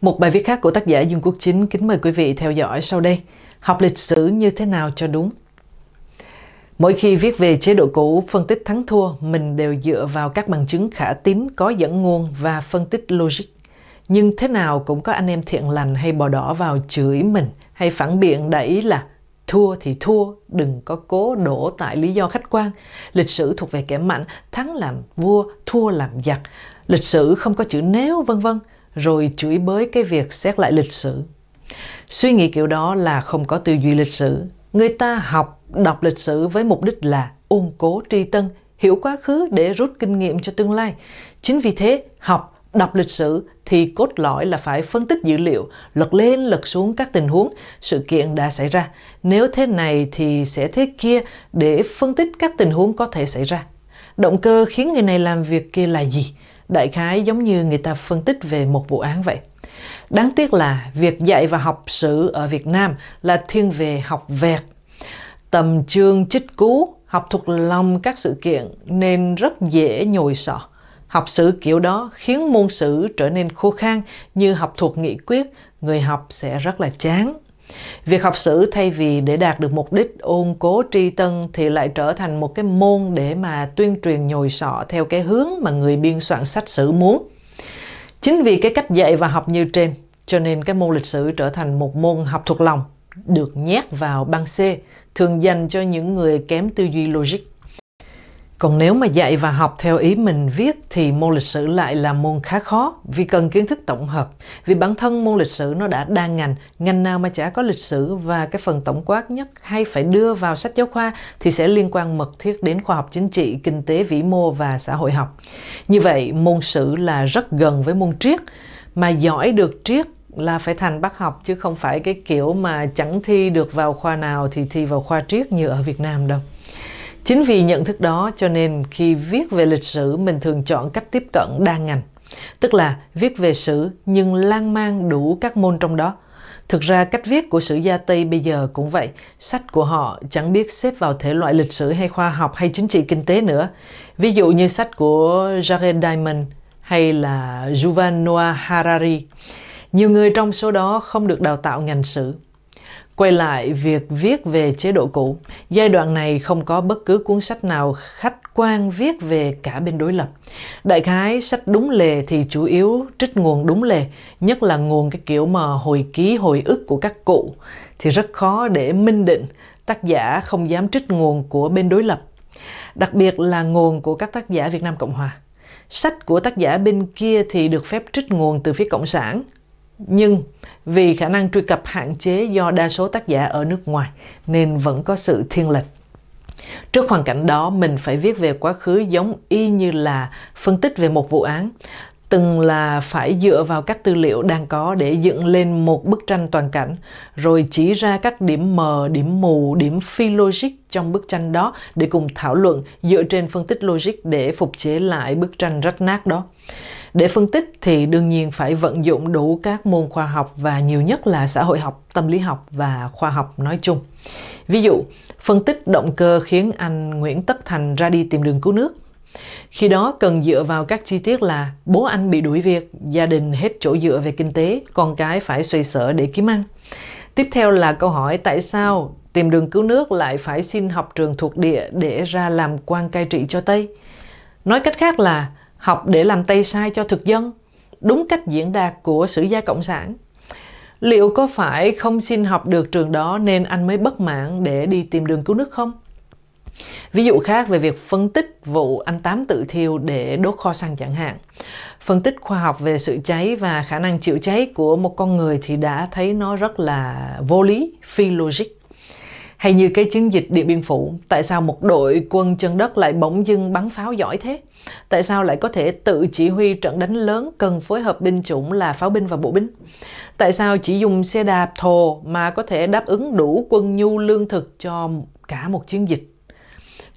Một bài viết khác của tác giả Dương Quốc Chính kính mời quý vị theo dõi sau đây. Học lịch sử như thế nào cho đúng? Mỗi khi viết về chế độ cũ, phân tích thắng thua, mình đều dựa vào các bằng chứng khả tín, có dẫn nguồn và phân tích logic. Nhưng thế nào cũng có anh em thiện lành hay bò đỏ vào chửi mình – hay phản biện đại là thua thì thua đừng có cố đổ tại lý do khách quan lịch sử thuộc về kẻ mạnh thắng làm vua thua làm giặc lịch sử không có chữ nếu vân vân rồi chửi bới cái việc xét lại lịch sử suy nghĩ kiểu đó là không có tư duy lịch sử người ta học đọc lịch sử với mục đích là ôn cố tri tân hiểu quá khứ để rút kinh nghiệm cho tương lai chính vì thế học đọc lịch sử thì cốt lõi là phải phân tích dữ liệu, lật lên lật xuống các tình huống, sự kiện đã xảy ra. Nếu thế này thì sẽ thế kia để phân tích các tình huống có thể xảy ra. Động cơ khiến người này làm việc kia là gì? Đại khái giống như người ta phân tích về một vụ án vậy. Đáng tiếc là việc dạy và học sử ở Việt Nam là thiên về học vẹt. Tầm chương chích cú, học thuộc lòng các sự kiện nên rất dễ nhồi sọ Học sử kiểu đó khiến môn sử trở nên khô khan như học thuộc nghị quyết, người học sẽ rất là chán. Việc học sử thay vì để đạt được mục đích ôn cố tri tân thì lại trở thành một cái môn để mà tuyên truyền nhồi sọ theo cái hướng mà người biên soạn sách sử muốn. Chính vì cái cách dạy và học như trên, cho nên cái môn lịch sử trở thành một môn học thuộc lòng, được nhét vào băng C, thường dành cho những người kém tư duy logic. Còn nếu mà dạy và học theo ý mình viết thì môn lịch sử lại là môn khá khó vì cần kiến thức tổng hợp. Vì bản thân môn lịch sử nó đã đa ngành, ngành nào mà chả có lịch sử và cái phần tổng quát nhất hay phải đưa vào sách giáo khoa thì sẽ liên quan mật thiết đến khoa học chính trị, kinh tế vĩ mô và xã hội học. Như vậy, môn sử là rất gần với môn triết mà giỏi được triết là phải thành bác học chứ không phải cái kiểu mà chẳng thi được vào khoa nào thì thi vào khoa triết như ở Việt Nam đâu. Chính vì nhận thức đó cho nên khi viết về lịch sử mình thường chọn cách tiếp cận đa ngành, tức là viết về sử nhưng lan mang đủ các môn trong đó. Thực ra cách viết của sử gia Tây bây giờ cũng vậy, sách của họ chẳng biết xếp vào thể loại lịch sử hay khoa học hay chính trị kinh tế nữa. Ví dụ như sách của Jared Diamond hay là Yuval Noah Harari. Nhiều người trong số đó không được đào tạo ngành sử. Quay lại việc viết về chế độ cũ, giai đoạn này không có bất cứ cuốn sách nào khách quan viết về cả bên đối lập. Đại khái sách đúng lề thì chủ yếu trích nguồn đúng lề, nhất là nguồn cái kiểu mà hồi ký hồi ức của các cụ thì rất khó để minh định tác giả không dám trích nguồn của bên đối lập, đặc biệt là nguồn của các tác giả Việt Nam Cộng Hòa. Sách của tác giả bên kia thì được phép trích nguồn từ phía Cộng sản, nhưng vì khả năng truy cập hạn chế do đa số tác giả ở nước ngoài nên vẫn có sự thiên lệch Trước hoàn cảnh đó, mình phải viết về quá khứ giống y như là phân tích về một vụ án, từng là phải dựa vào các tư liệu đang có để dựng lên một bức tranh toàn cảnh, rồi chỉ ra các điểm mờ, điểm mù, điểm phi logic trong bức tranh đó để cùng thảo luận dựa trên phân tích logic để phục chế lại bức tranh rách nát đó. Để phân tích thì đương nhiên phải vận dụng đủ các môn khoa học và nhiều nhất là xã hội học, tâm lý học và khoa học nói chung. Ví dụ, phân tích động cơ khiến anh Nguyễn Tất Thành ra đi tìm đường cứu nước. Khi đó cần dựa vào các chi tiết là bố anh bị đuổi việc, gia đình hết chỗ dựa về kinh tế, con cái phải xoay sở để kiếm ăn. Tiếp theo là câu hỏi tại sao tìm đường cứu nước lại phải xin học trường thuộc địa để ra làm quan cai trị cho Tây. Nói cách khác là học để làm tay sai cho thực dân đúng cách diễn đạt của sử gia cộng sản liệu có phải không xin học được trường đó nên anh mới bất mãn để đi tìm đường cứu nước không Ví dụ khác về việc phân tích vụ anh Tám tự thiêu để đốt kho xăng chẳng hạn. Phân tích khoa học về sự cháy và khả năng chịu cháy của một con người thì đã thấy nó rất là vô lý, phi logic. Hay như cái chiến dịch Điện Biên Phủ, tại sao một đội quân chân đất lại bỗng dưng bắn pháo giỏi thế? Tại sao lại có thể tự chỉ huy trận đánh lớn cần phối hợp binh chủng là pháo binh và bộ binh? Tại sao chỉ dùng xe đạp thồ mà có thể đáp ứng đủ quân nhu lương thực cho cả một chiến dịch?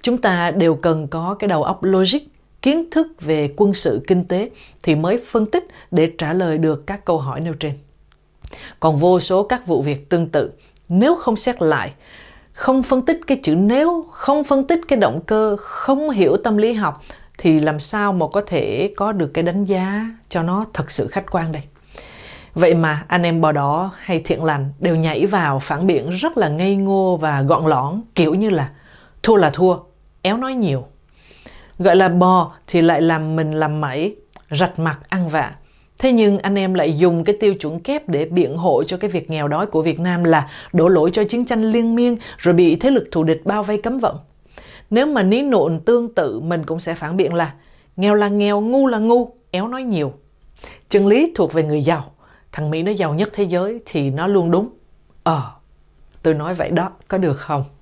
Chúng ta đều cần có cái đầu óc logic, kiến thức về quân sự kinh tế thì mới phân tích để trả lời được các câu hỏi nêu trên. Còn vô số các vụ việc tương tự, nếu không xét lại, không phân tích cái chữ nếu không phân tích cái động cơ không hiểu tâm lý học thì làm sao mà có thể có được cái đánh giá cho nó thật sự khách quan đây vậy mà anh em bò đó hay thiện lành đều nhảy vào phản biện rất là ngây ngô và gọn lõn kiểu như là thua là thua éo nói nhiều gọi là bò thì lại làm mình làm mẩy rạch mặt ăn vạ Thế nhưng anh em lại dùng cái tiêu chuẩn kép để biện hộ cho cái việc nghèo đói của Việt Nam là đổ lỗi cho chiến tranh liên miên rồi bị thế lực thù địch bao vây cấm vận. Nếu mà ní nộn tương tự mình cũng sẽ phản biện là nghèo là nghèo, ngu là ngu, éo nói nhiều. Chân lý thuộc về người giàu. Thằng Mỹ nó giàu nhất thế giới thì nó luôn đúng. Ờ, tôi nói vậy đó, có được không?